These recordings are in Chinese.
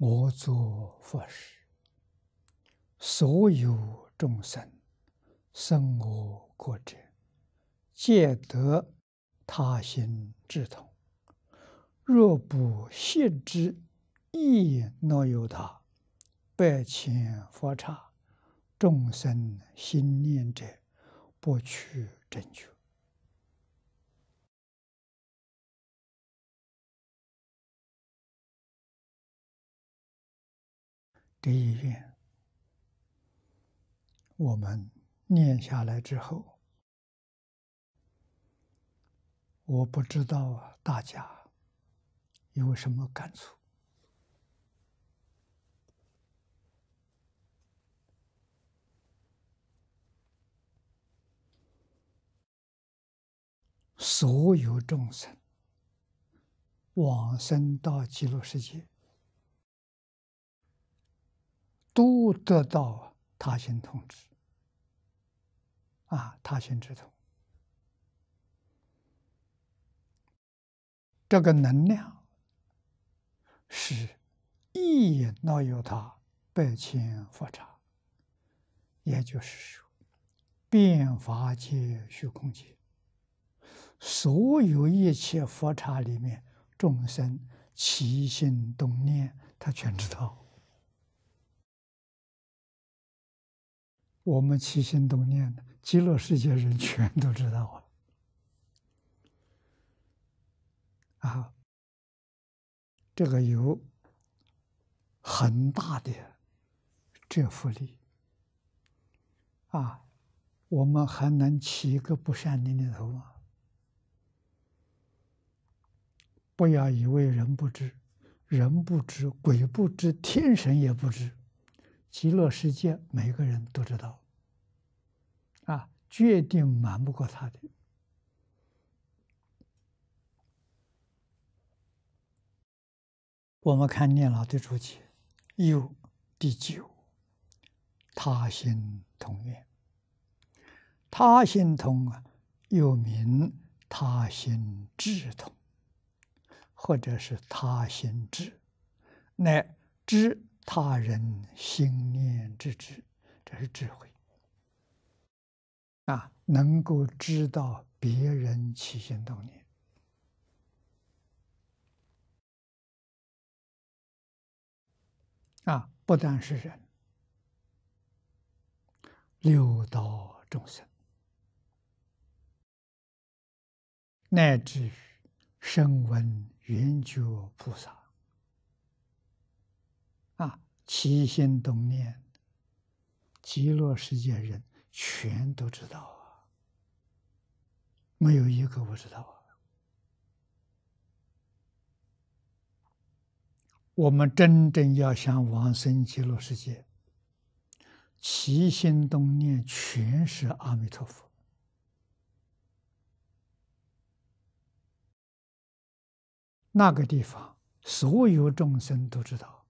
我做佛事，所有众生生我国者，皆得他心之痛。若不信之，亦能有他。百千佛刹，众生心念者，不取正觉。这一愿，我们念下来之后，我不知道大家有什么感触。所有众生往生到极乐世界。都得到他心通知，啊，他心之通。这个能量是眼到有他，百千佛刹，也就是说，变法界虚空界，所有一切佛刹里面，众生起心动念，他全知道。我们起心动念的极乐世界人全都知道啊！啊，这个有很大的这福利啊，我们还能起一个不善念头吗？不要以为人不知，人不知，鬼不知，天神也不知。极乐世界，每个人都知道。啊，决定瞒不过他的。我们看念老的主题，又第九，他心同愿。他心同啊，又名他心智同，或者是他心智，乃知。他人心念之智，这是智慧啊！能够知道别人起心动念啊！不但是人，六道众生，乃至于声闻缘觉菩萨。起心动念，极乐世界人全都知道啊，没有一个不知道啊。我们真正要向往生极乐世界，起心动念，全是阿弥陀佛。那个地方，所有众生都知道。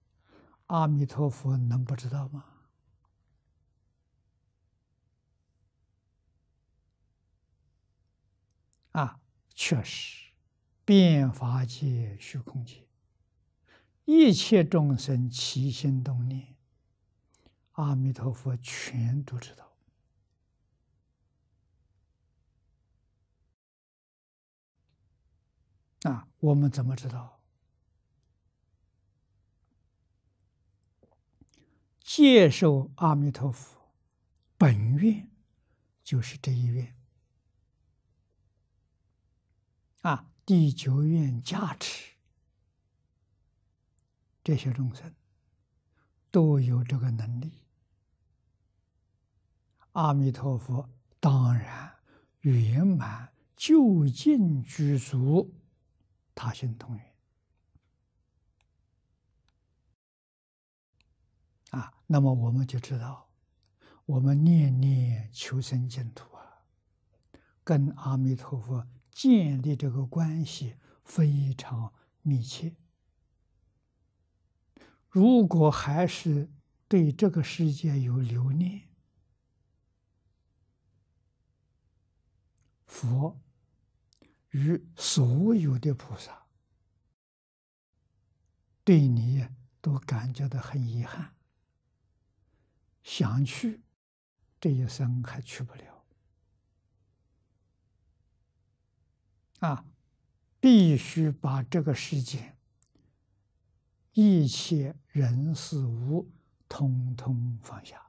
阿弥陀佛，能不知道吗？啊，确实，变化界、虚空界，一切众生起心动念，阿弥陀佛全都知道。啊，我们怎么知道？接受阿弥陀佛本愿，就是这一愿啊，第九愿加持这些众生都有这个能力。阿弥陀佛当然圆满就近居住他心同源。啊，那么我们就知道，我们念念求生净土啊，跟阿弥陀佛建立这个关系非常密切。如果还是对这个世界有留恋，佛与所有的菩萨对你都感觉到很遗憾。想去，这一生还去不了。啊，必须把这个世间一切人事物，通通放下。